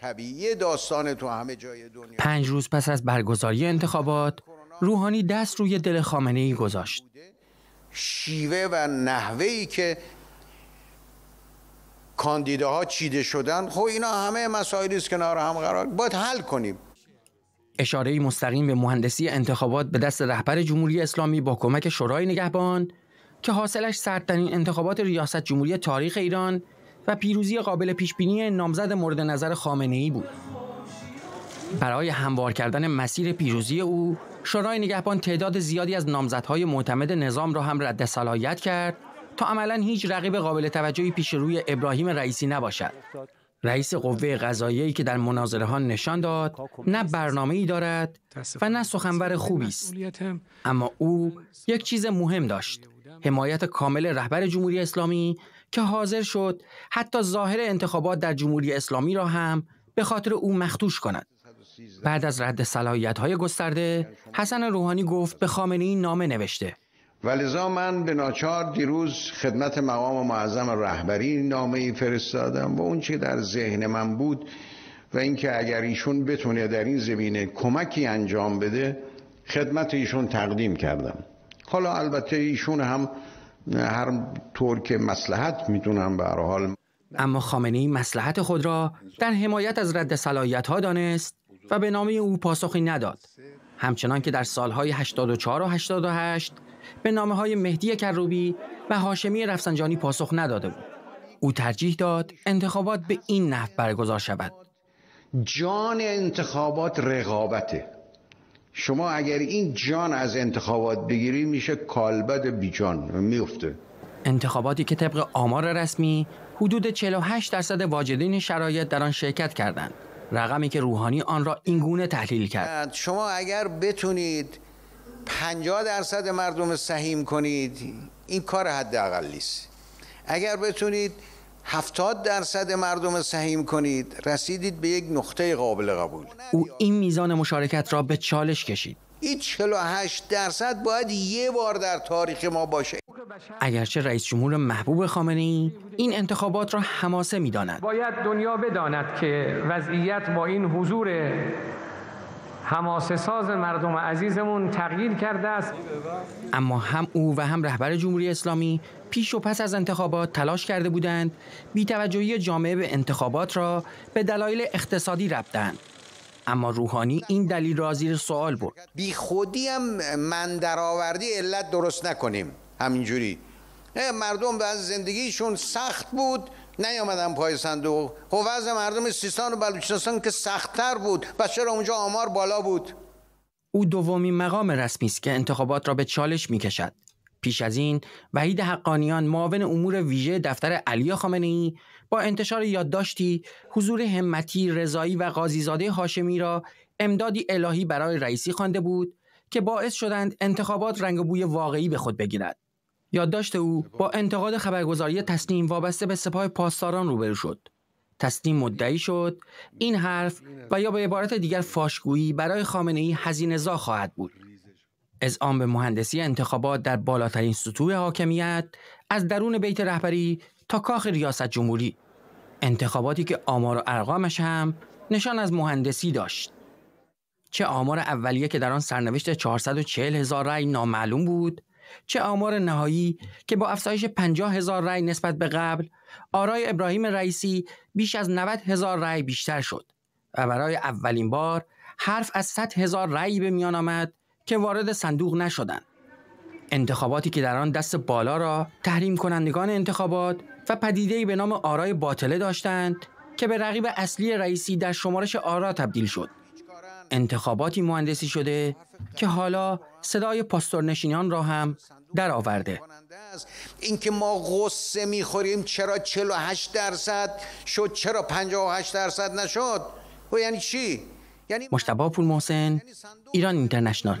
طبیعی داستان تو همه جای دنیا پنج روز پس از برگزاری انتخابات روحانی دست روی دل خامنه ای گذاشت شیوه و نحوه ای که کاندیداها چیده شدن خب اینا همه مسائلی است کنار هم قرار باید حل کنیم اشاره مستقیم به مهندسی انتخابات به دست رهبر جمهوری اسلامی با کمک شورای نگهبان که حاصلش سردترین انتخابات ریاست جمهوری تاریخ ایران و پیروزی قابل پیشبینی نامزد مورد نظر خامنه ای بود. برای هموار کردن مسیر پیروزی او شورای نگهبان تعداد زیادی از نامزدهای معتمد نظام را هم رد صلاحیت کرد تا عملا هیچ رقیب قابل توجهی پیش روی ابراهیم رئیسی نباشد رئیس قوه قضاییه که در مناظره ها نشان داد نه برنامه ای دارد و نه سخنور خوبی است اما او یک چیز مهم داشت حمایت کامل رهبر جمهوری اسلامی که حاضر شد حتی ظاهر انتخابات در جمهوری اسلامی را هم به خاطر او مختوش کند. بعد از رد صلاحیت های گسترده حسن روحانی گفت به خامنه این نامه نوشته و من به ناچار دیروز خدمت مقام معظم رهبری نامه ای فرستادم و اون چی در ذهن من بود و اینکه اگر ایشون بتونه در این زمینه کمکی انجام بده خدمت ایشون تقدیم کردم حالا البته ایشون هم هر طور که مسلحت میدونم به هر حال اما خامنه ای مسلحت خود را در حمایت از رد صلاحیت ها دانست و به نامه او پاسخی نداد همچنان که در سالهای 84 و 88 به نامه های مهدی کروبی و هاشمی رفسنجانی پاسخ نداده بود او ترجیح داد انتخابات به این نحو برگزار شود جان انتخابات رقابته شما اگر این جان از انتخابات بگیری میشه کالبد بیجان میفته انتخاباتی که طبق آمار رسمی حدود 48 درصد واجدین شرایط در آن شرکت کردند رقمی که روحانی آن را گونه تحلیل کرد شما اگر بتونید 50 درصد مردم سهیم کنید این کار حداقل است اگر بتونید هفتاد درصد مردم سهیم کنید رسیدید به یک نقطه قابل قبول او این میزان مشارکت را به چالش کشید این 48 درصد باید یه بار در تاریخ ما باشه اگرچه رئیس جمهور محبوب خامنه ای این انتخابات را حماسه میداند باید دنیا بداند که وضعیت با این حضور هماسه ساز مردم عزیزمون تغییر کرده است اما هم او و هم رهبر جمهوری اسلامی پیش و پس از انتخابات تلاش کرده بودند بیتوجهی جامعه به انتخابات را به دلایل اقتصادی ربطند اما روحانی این دلیل را زیر سوال برد بی خودی هم من درآوردی علت درست نکنیم همینجوری مردم به زندگیشون سخت بود نیامدن پای صندوق هوز خب مردم سیستان و بلوچستان که سختتر بود و چرا اونجا آمار بالا بود او دومین مقام رسمی است که انتخابات را به چالش کشد. پیش از این وحید حقانیان معاون امور ویژه دفتر علی خامنه ای با انتشار یادداشتی حضور همتی رضایی و قاضیزاده هاشمی را امدادی الهی برای رئیسی خوانده بود که باعث شدند انتخابات رنگ بوی واقعی به خود بگیرد یادداشت او با انتقاد خبرگزاری تسنیم وابسته به سپاه پاسداران روبرو شد تسنیم مدعی شد این حرف و یا به عبارت دیگر فاشگویی برای خامنه ای هزینه زا خواهد بود از آن به مهندسی انتخابات در بالاترین سطوح حاکمیت از درون بیت رهبری تا کاخ ریاست جمهوری انتخاباتی که آمار و ارقامش هم نشان از مهندسی داشت چه آمار اولیه که در آن سرنوشت 440 هزار رأی نامعلوم بود چه آمار نهایی که با افزایش 50 هزار رأی نسبت به قبل آرای ابراهیم رئیسی بیش از 90 هزار رأی بیشتر شد و برای اولین بار حرف از 100 هزار رأی به میان آمد که وارد صندوق نشدند انتخاباتی که در آن دست بالا را تحریم کنندگان انتخابات و پدیده‌ای به نام آرای باطله داشتند که به رقیب اصلی رئیسی در شمارش آرا تبدیل شد انتخاباتی مهندسی شده که حالا صدای نشینان را هم درآورده اینکه ما غصه میخوریم چرا 48 درصد شد چرا 58 درصد نشد و خب یعنی چی یعنی مشتبه پول محسن ایران اینترنشنال